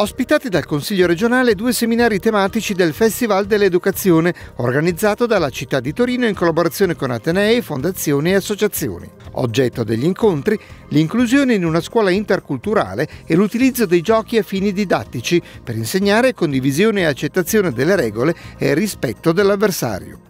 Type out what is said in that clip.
ospitati dal Consiglio regionale due seminari tematici del Festival dell'Educazione organizzato dalla città di Torino in collaborazione con Atenei, fondazioni e associazioni. Oggetto degli incontri, l'inclusione in una scuola interculturale e l'utilizzo dei giochi a fini didattici per insegnare condivisione e accettazione delle regole e rispetto dell'avversario.